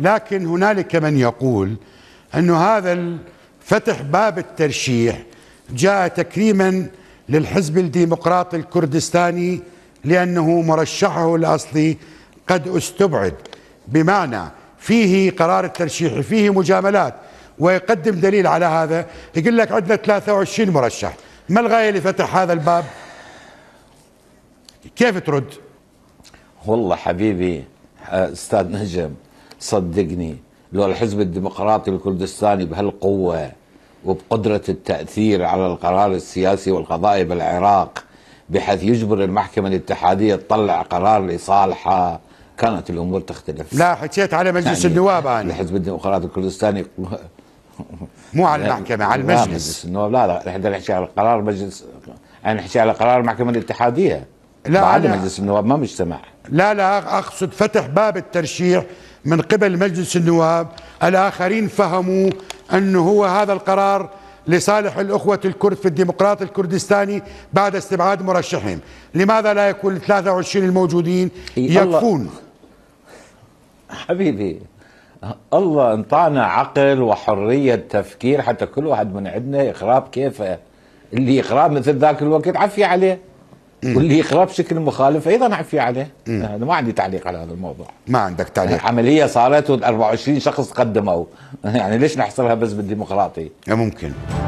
لكن هنالك من يقول أن هذا فتح باب الترشيح جاء تكريما للحزب الديمقراطي الكردستاني لأنه مرشحه الأصلي قد استبعد بمعنى فيه قرار الترشيح فيه مجاملات ويقدم دليل على هذا يقول لك عندنا 23 مرشح ما الغاية لفتح هذا الباب كيف ترد والله حبيبي استاذ نجم صدقني لو الحزب الديمقراطي الكردستاني بهالقوة وبقدرة التأثير على القرار السياسي والقضائي بالعراق بحيث يجبر المحكمة الاتحادية تطلع قرار لصالحه كانت الأمور تختلف لا حكيت على مجلس يعني النواب أنا الحزب الديمقراطي الكردستاني مو على المحكمة على المجلس مجلس النواب لا لا احنا نحكي على قرار مجلس انا نحكي على قرار المحكمة الاتحادية لا على مجلس النواب ما مش لا لا اقصد فتح باب الترشيح من قبل مجلس النواب الاخرين فهموا انه هو هذا القرار لصالح الأخوة الكرد في الديمقراط الكردستاني بعد استبعاد مرشحهم لماذا لا يكون 23 الموجودين يكفون حبيبي الله انطانا عقل وحرية تفكير حتى كل واحد من عندنا يخرب كيفه اللي يخرب مثل ذاك الوقت عفي عليه واللي يقرأ بشكل مخالف ايضا عفي عليه انا ما عندي تعليق على هذا الموضوع ما عندك تعليق يعني عمليه صارت و24 شخص قدموا يعني ليش نحصرها بس بالديمقراطي ممكن